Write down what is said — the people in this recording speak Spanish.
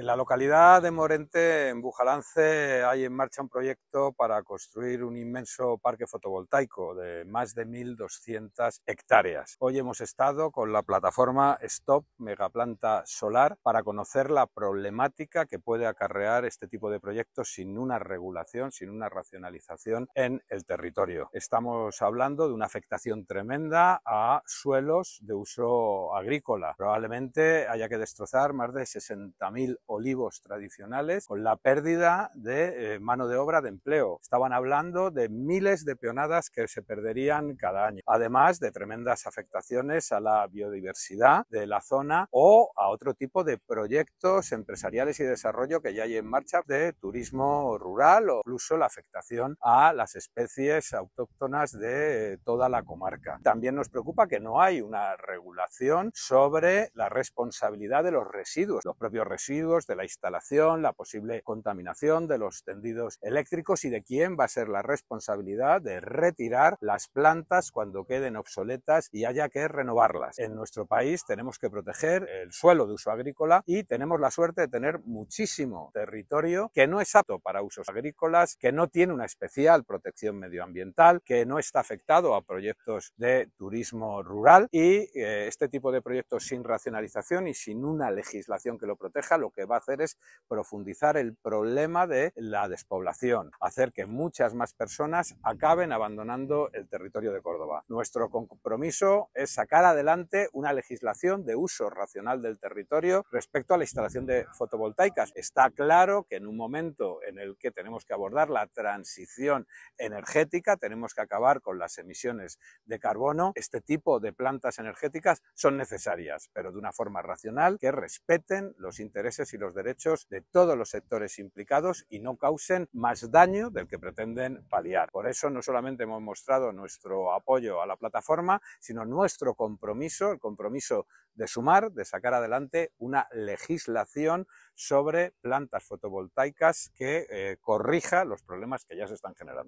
En la localidad de Morente, en Bujalance, hay en marcha un proyecto para construir un inmenso parque fotovoltaico de más de 1.200 hectáreas. Hoy hemos estado con la plataforma Stop Megaplanta Solar para conocer la problemática que puede acarrear este tipo de proyectos sin una regulación, sin una racionalización en el territorio. Estamos hablando de una afectación tremenda a suelos de uso agrícola. Probablemente haya que destrozar más de 60.000 olivos tradicionales con la pérdida de eh, mano de obra de empleo. Estaban hablando de miles de peonadas que se perderían cada año, además de tremendas afectaciones a la biodiversidad de la zona o a otro tipo de proyectos empresariales y desarrollo que ya hay en marcha de turismo rural o incluso la afectación a las especies autóctonas de eh, toda la comarca. También nos preocupa que no hay una regulación sobre la responsabilidad de los residuos, los propios residuos de la instalación, la posible contaminación de los tendidos eléctricos y de quién va a ser la responsabilidad de retirar las plantas cuando queden obsoletas y haya que renovarlas. En nuestro país tenemos que proteger el suelo de uso agrícola y tenemos la suerte de tener muchísimo territorio que no es apto para usos agrícolas, que no tiene una especial protección medioambiental, que no está afectado a proyectos de turismo rural y eh, este tipo de proyectos sin racionalización y sin una legislación que lo proteja, lo que que va a hacer es profundizar el problema de la despoblación, hacer que muchas más personas acaben abandonando el territorio de Córdoba. Nuestro compromiso es sacar adelante una legislación de uso racional del territorio respecto a la instalación de fotovoltaicas. Está claro que en un momento en el que tenemos que abordar la transición energética, tenemos que acabar con las emisiones de carbono, este tipo de plantas energéticas son necesarias, pero de una forma racional que respeten los intereses y los derechos de todos los sectores implicados y no causen más daño del que pretenden paliar. Por eso no solamente hemos mostrado nuestro apoyo a la plataforma, sino nuestro compromiso, el compromiso de sumar, de sacar adelante una legislación sobre plantas fotovoltaicas que eh, corrija los problemas que ya se están generando.